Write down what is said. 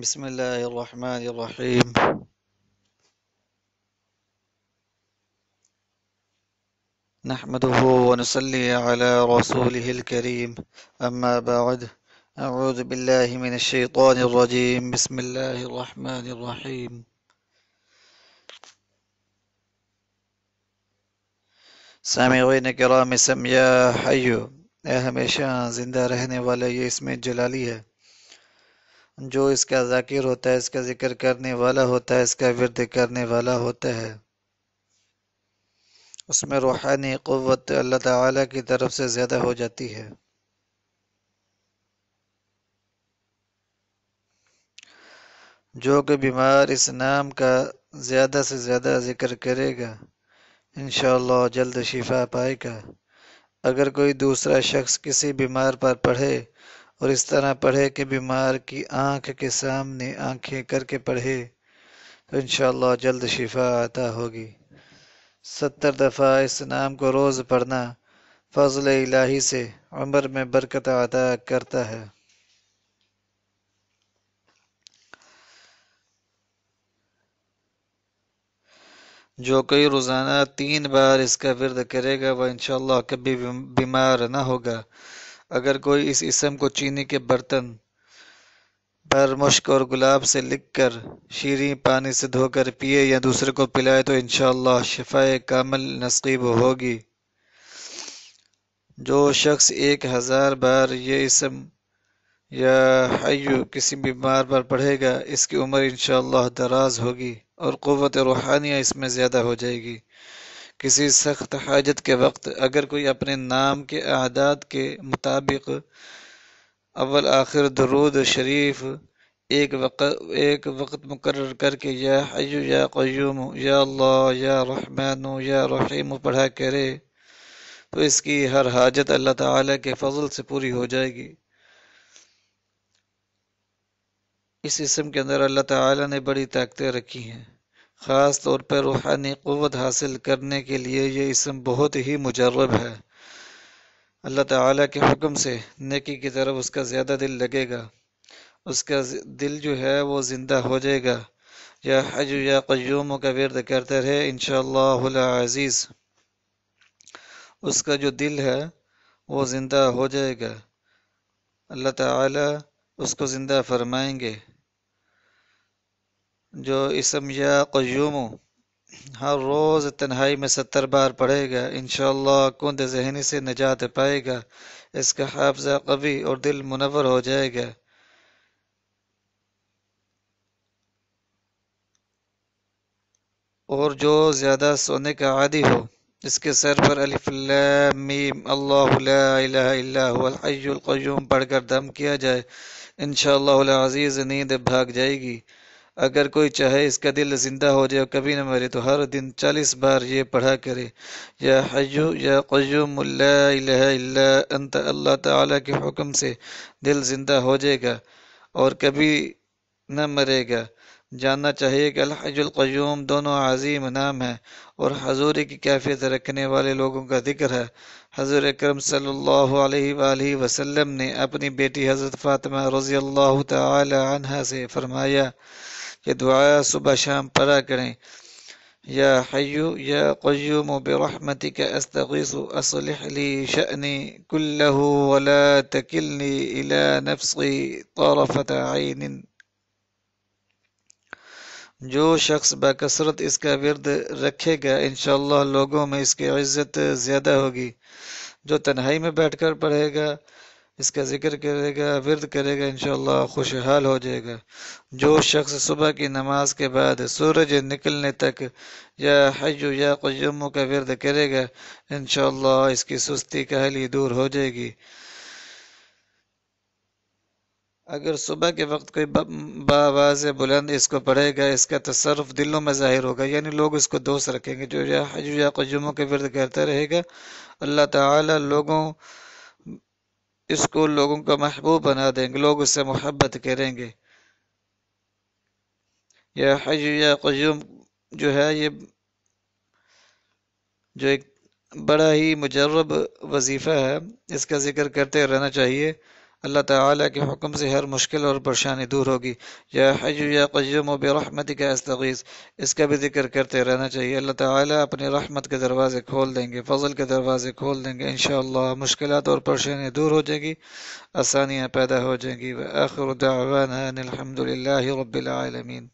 بسم الله الرحمن الرحيم نحمده ونصلي على رسوله الكريم أما بعد أعوذ بالله من الشيطان الرجيم بسم الله الرحمن الرحيم سامعين كرام سمياء حیو اے ہمیشہ زندہ رہنے والا یہ اسم جلالی ہے جو اس کا ذاکر ہوتا ہے اس کا ذکر کرنے والا ہوتا ہے اس کا ورد کرنے والا ہوتا ہے اس میں روحانی قوت اللہ تعالی کی طرف سے زیادہ ہو جاتی ہے جو کہ بیمار اس نام کا زیادہ سے زیادہ ذکر کرے گا انشاءاللہ جلد شفا پائے گا اگر کوئی دوسرا شخص کسی بیمار پر پڑھے اور اس طرح پڑھے کہ بیمار کی آنکھ کے سامنے آنکھیں کر کے پڑھے تو انشاءاللہ جلد شفا ہوگی ستر دفعہ اس نام کو روز پڑھنا فضل الہی سے عمر میں برکت عطا کرتا ہے جو کوئی روزانہ تین بار اس کا ورد کرے گا وہ انشاءاللہ کبھی بیمار نہ ہوگا اگر کوئی اس اسم کو چینی کے برتن پر مشک اور گلاب سے لکھ کر شیریں پانی سے دھو کر پیے یا دوسرے کو پلائے تو انشاءاللہ شفاء کامل نصیب ہوگی جو شخص ایک ہزار بار یہ اسم یا حیو کسی بیمار پر پڑھے گا اس کی عمر انشاءاللہ دراز ہوگی اور قوت روحانیہ اس میں زیادہ ہو جائے گی کسی سخت حاجت کے وقت اگر کوئی اپنے نام کے اعداد کے مطابق اول آخر درود شریف ایک وقت ایک وقت مقرر کر کے یا حیو یا قیوم یا اللہ یا رحمان یا رحیم پڑھا کرے تو اس کی ہر حاجت اللہ تعالیٰ کے فضل سے پوری ہو جائے گی اس اسم کے اندر اللہ تعالیٰ نے بڑی طاقتیں رکھی ہیں خاص طور پر روحانی قوت حاصل کرنے کے لیے یہ اسم بہت ہی مجرب ہے اللہ تعالیٰ کے حکم سے نیکی کی طرف اس کا زیادہ دل لگے گا اس کا دل جو ہے وہ زندہ ہو جائے گا یا حج یا قیوم کا ورد کرتے رہے انشاءاللہ العزیز اس کا جو دل ہے وہ زندہ ہو جائے گا اللہ تعالیٰ اس کو زندہ فرمائیں گے جو اسم یا قیوم ہر روز تنہائی میں ستر بار پڑھے گا انشاءاللہ کند ذہنی سے نجات پائے گا اس کا حافظہ قوی اور دل منور ہو جائے گا اور جو زیادہ سونے کا عادی ہو اس کے سر پر میم اللہ اللہ القیوم پڑھ کر دم کیا جائے انشاءاللہ العزیز نیند بھاگ جائے گی اگر کوئی چاہے اس کا دل زندہ ہو جائے اور کبھی نہ مرے تو ہر دن چالیس بار یہ پڑھا کرے یا حیو یا قیوم اللہ اللہ تعالیٰ کے حکم سے دل زندہ ہو جائے گا اور کبھی نہ مرے گا جاننا چاہیے کہ الحج القیوم دونوں عظیم نام ہیں اور حضوری کی کیفیت رکھنے والے لوگوں کا ذکر ہے حضور اکرم صلی اللہ علیہ وآلہ وسلم نے اپنی بیٹی حضرت فاطمہ رضی اللہ تعالی عنہ سے فرمایا کہ دعا صبح شام پڑھا کریں یا حیو یا قیوم برحمتی کا استغیث اصلح لی شأنی کلہ ولا تکلنی الى نفسی طرفت عین جو شخص بکثرت اس کا ورد رکھے گا انشاءاللہ لوگوں میں اس کی عزت زیادہ ہوگی جو تنہائی میں بیٹھ کر پڑھے گا اس کا ذکر کرے گا ورد کرے گا انشاءاللہ خوشحال ہو جائے گا جو شخص صبح کی نماز کے بعد سورج نکلنے تک یا یا کا ورد کرے گا انشاءاللہ اس کی سستی دور ہو جائے گی اگر صبح کے وقت کوئی باواز بلند اس کو پڑھے گا اس کا تصرف دلوں میں ظاہر ہوگا یعنی لوگ اس کو دوست رکھیں گے جو یا حجو یا قیموں کے ورد کرتا رہے گا اللہ تعالی لوگوں اس کو لوگوں کا محبوب بنا دیں گے لوگ اس سے محبت کریں گے یا حج یا قیوم جو ہے یہ جو ایک بڑا ہی مجرب وظیفہ ہے اس کا ذکر کرتے رہنا چاہیے اللہ تعالیٰ کے حکم سے ہر مشکل اور پریشانی دور ہوگی یا حج یا قیم و برحمت کا استغیث اس کا بھی ذکر کرتے رہنا چاہیے اللہ تعالیٰ اپنی رحمت کے دروازے کھول دیں گے فضل کے دروازے کھول دیں گے انشاءاللہ مشکلات اور پریشانیاں دور ہو جائیں گی آسانیاں پیدا ہو جائیں گی دعوانا الحمد الحمدللہ رب العالمین